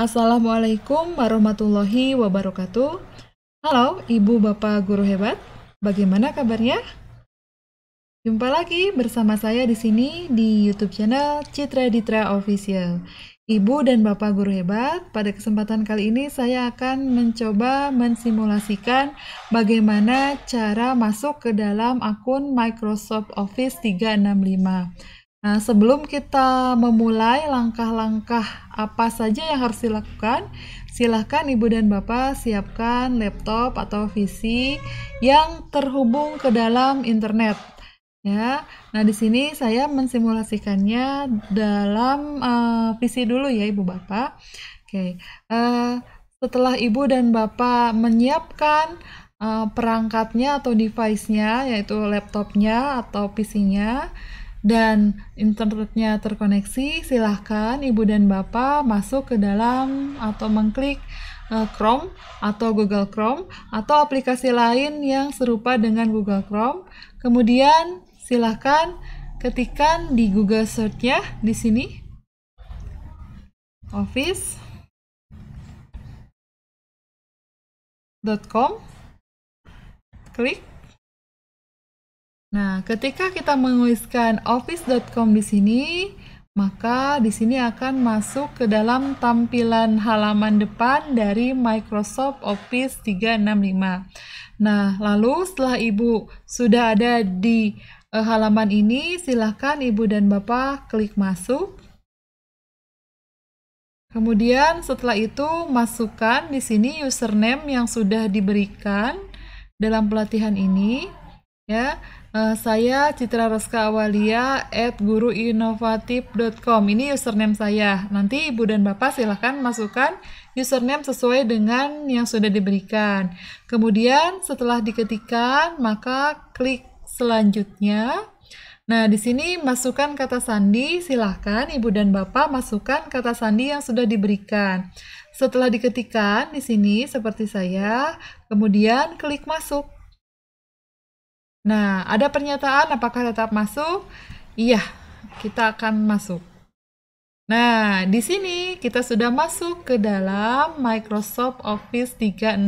Assalamualaikum warahmatullahi wabarakatuh. Halo, Ibu Bapak Guru Hebat. Bagaimana kabarnya? Jumpa lagi bersama saya di sini di YouTube channel Citra Ditra Official. Ibu dan Bapak Guru Hebat, pada kesempatan kali ini saya akan mencoba mensimulasikan bagaimana cara masuk ke dalam akun Microsoft Office 365. Nah, sebelum kita memulai langkah-langkah apa saja yang harus dilakukan, silahkan Ibu dan Bapak siapkan laptop atau PC yang terhubung ke dalam internet. Ya, nah di sini saya mensimulasikannya dalam uh, eh, PC dulu ya Ibu Bapak. Oke, uh, setelah Ibu dan Bapak menyiapkan uh, perangkatnya atau device-nya, yaitu laptopnya atau PC-nya, dan internetnya terkoneksi, silahkan ibu dan bapak masuk ke dalam atau mengklik eh, Chrome atau Google Chrome atau aplikasi lain yang serupa dengan Google Chrome. Kemudian silahkan ketikan di Google Search ya di sini office.com klik Nah, ketika kita menuliskan office.com di sini, maka di sini akan masuk ke dalam tampilan halaman depan dari Microsoft Office 365. Nah, lalu setelah Ibu sudah ada di uh, halaman ini, silahkan Ibu dan Bapak klik masuk. Kemudian setelah itu masukkan di sini username yang sudah diberikan dalam pelatihan ini ya. Uh, saya Citra Roska Awalia at guruinovatif.com. Ini username saya. Nanti Ibu dan Bapak silahkan masukkan username sesuai dengan yang sudah diberikan. Kemudian setelah diketikkan, maka klik selanjutnya. Nah, di sini masukkan kata sandi. Silahkan Ibu dan Bapak masukkan kata sandi yang sudah diberikan. Setelah diketikkan di sini seperti saya, kemudian klik masuk. Nah, ada pernyataan apakah tetap masuk? Iya, kita akan masuk. Nah, di sini kita sudah masuk ke dalam Microsoft Office 365.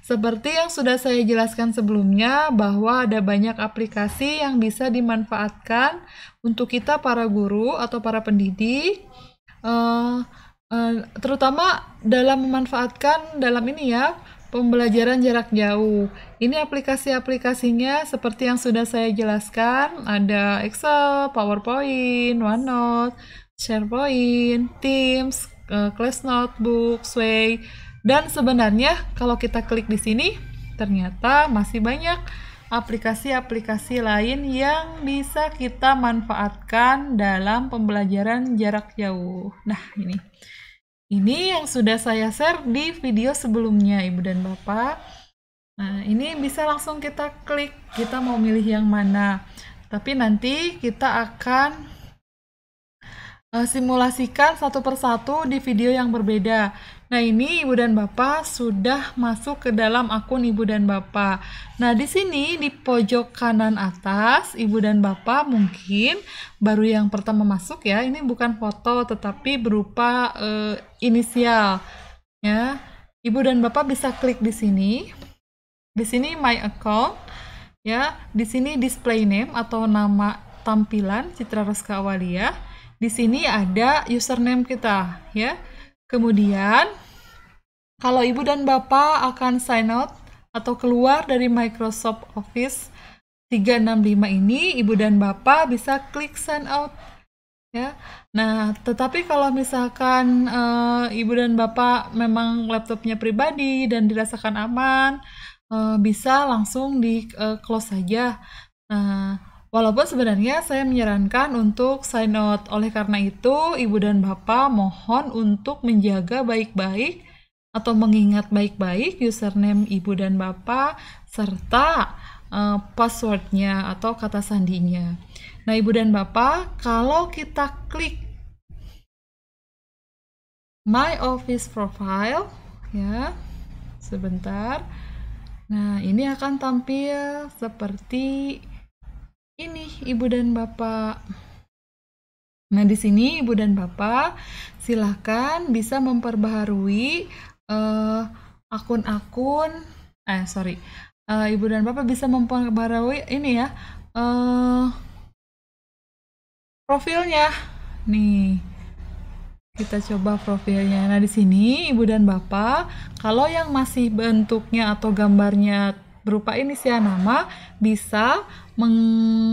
Seperti yang sudah saya jelaskan sebelumnya bahwa ada banyak aplikasi yang bisa dimanfaatkan untuk kita para guru atau para pendidik uh, uh, terutama dalam memanfaatkan dalam ini ya Pembelajaran jarak jauh. Ini aplikasi-aplikasinya seperti yang sudah saya jelaskan, ada Excel, PowerPoint, OneNote, SharePoint, Teams, e, Class Notebook, Sway. Dan sebenarnya kalau kita klik di sini, ternyata masih banyak aplikasi-aplikasi lain yang bisa kita manfaatkan dalam pembelajaran jarak jauh. Nah, ini. Ini yang sudah saya share di video sebelumnya, Ibu dan Bapak. Nah, ini bisa langsung kita klik, kita mau milih yang mana. Tapi nanti kita akan eh, simulasikan satu persatu di video yang berbeda. Nah, ini ibu dan bapak sudah masuk ke dalam akun ibu dan bapak. Nah, di sini di pojok kanan atas, ibu dan bapak mungkin baru yang pertama masuk ya. Ini bukan foto tetapi berupa uh, inisial ya. Ibu dan bapak bisa klik di sini. Di sini my account ya. Di sini display name atau nama tampilan Citra Reska Awalia. Di sini ada username kita ya Kemudian, kalau ibu dan bapak akan sign out atau keluar dari Microsoft Office 365 ini, ibu dan bapak bisa klik sign out ya. Nah, tetapi kalau misalkan e, ibu dan bapak memang laptopnya pribadi dan dirasakan aman, e, bisa langsung di eh, close saja. Nah, Walaupun sebenarnya saya menyarankan untuk sign out. Oleh karena itu, ibu dan bapak mohon untuk menjaga baik-baik atau mengingat baik-baik username ibu dan bapak serta uh, passwordnya atau kata sandinya. Nah, ibu dan bapak, kalau kita klik My Office Profile, ya, sebentar. Nah, ini akan tampil seperti ini ibu dan bapak. Nah, di sini ibu dan bapak silahkan bisa memperbaharui eh, akun-akun, uh, eh sorry, uh, ibu dan bapak bisa memperbaharui ini ya uh, profilnya. Nih, kita coba profilnya. Nah, di sini ibu dan bapak, kalau yang masih bentuknya atau gambarnya berupa inisial ya, nama bisa meng,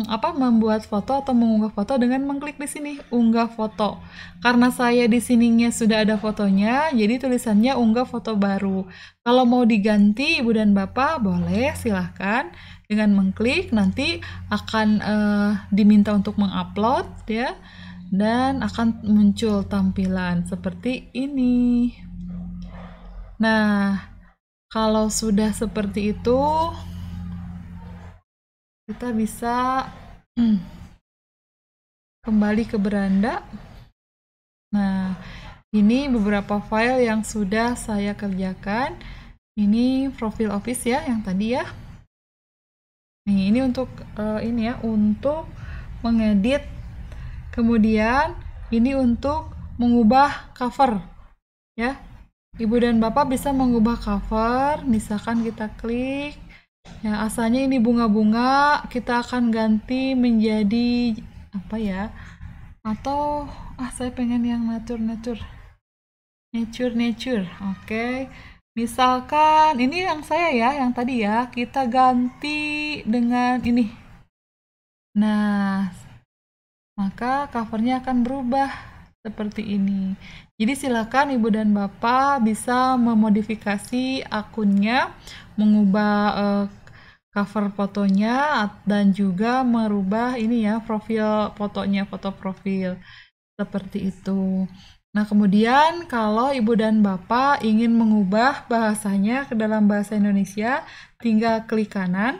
apa, membuat foto atau mengunggah foto dengan mengklik di sini unggah foto. Karena saya di sininya sudah ada fotonya, jadi tulisannya unggah foto baru. Kalau mau diganti ibu dan bapak boleh silahkan dengan mengklik nanti akan uh, diminta untuk mengupload ya dan akan muncul tampilan seperti ini. Nah, kalau sudah seperti itu, kita bisa kembali ke beranda. Nah, ini beberapa file yang sudah saya kerjakan. Ini profil Office ya yang tadi ya. Nih, ini untuk uh, ini ya, untuk mengedit. Kemudian ini untuk mengubah cover ya ibu dan bapak bisa mengubah cover misalkan kita klik ya asalnya ini bunga-bunga kita akan ganti menjadi apa ya atau ah saya pengen yang nature nature nature nature oke okay. misalkan ini yang saya ya yang tadi ya kita ganti dengan ini nah maka covernya akan berubah seperti ini. Jadi silakan ibu dan bapak bisa memodifikasi akunnya, mengubah uh, cover fotonya dan juga merubah ini ya profil fotonya, foto profil seperti itu. Nah, kemudian kalau ibu dan bapak ingin mengubah bahasanya ke dalam bahasa Indonesia, tinggal klik kanan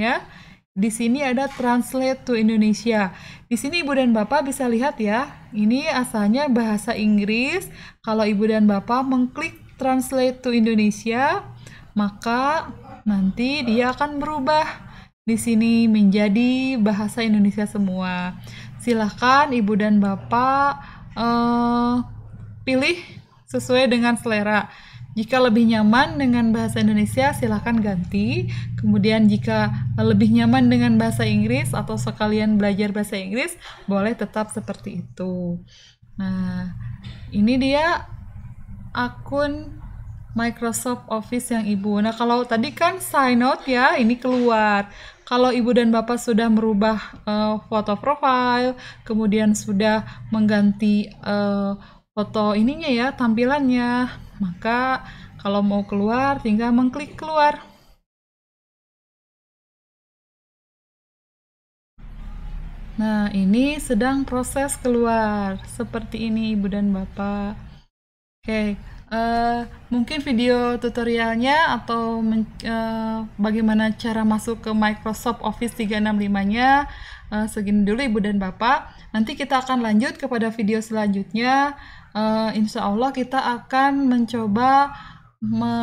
ya. Di sini ada translate to Indonesia. Di sini Ibu dan Bapak bisa lihat ya, ini asalnya bahasa Inggris. Kalau Ibu dan Bapak mengklik translate to Indonesia, maka nanti dia akan berubah di sini menjadi bahasa Indonesia semua. Silahkan Ibu dan Bapak uh, pilih sesuai dengan selera. Jika lebih nyaman dengan bahasa Indonesia, silahkan ganti. Kemudian jika lebih nyaman dengan bahasa Inggris atau sekalian belajar bahasa Inggris, boleh tetap seperti itu. Nah, ini dia akun Microsoft Office yang ibu. Nah, kalau tadi kan sign out ya, ini keluar. Kalau ibu dan bapak sudah merubah uh, foto profile, kemudian sudah mengganti uh, foto ininya ya, tampilannya. Maka kalau mau keluar tinggal mengklik keluar. Nah, ini sedang proses keluar seperti ini, Ibu dan Bapak. Oke, uh, mungkin video tutorialnya atau men, uh, bagaimana cara masuk ke Microsoft Office 365-nya uh, eh, segini dulu, Ibu dan Bapak. Nanti kita akan lanjut kepada video selanjutnya uh, insya Allah kita akan mencoba me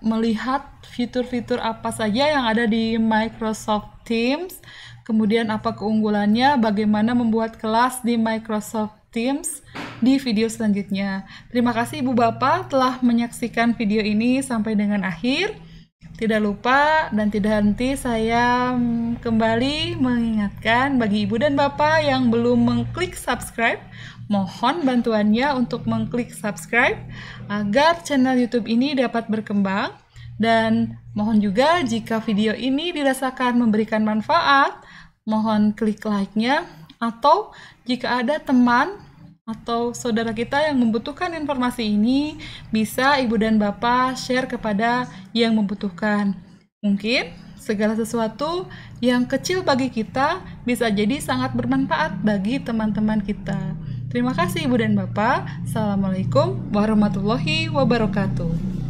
melihat fitur-fitur apa saja yang ada di Microsoft Teams, kemudian apa keunggulannya, bagaimana membuat kelas di Microsoft Teams di video selanjutnya. Terima kasih Ibu Bapak telah menyaksikan video ini sampai dengan akhir. Tidak lupa dan tidak henti saya kembali mengingatkan bagi Ibu dan Bapak yang belum mengklik subscribe Mohon bantuannya untuk mengklik subscribe agar channel YouTube ini dapat berkembang dan mohon juga jika video ini dirasakan memberikan manfaat, mohon klik like-nya atau jika ada teman atau saudara kita yang membutuhkan informasi ini, bisa ibu dan bapak share kepada yang membutuhkan. Mungkin segala sesuatu yang kecil bagi kita bisa jadi sangat bermanfaat bagi teman-teman kita. Terima kasih Ibu dan Bapak. Assalamualaikum warahmatullahi wabarakatuh.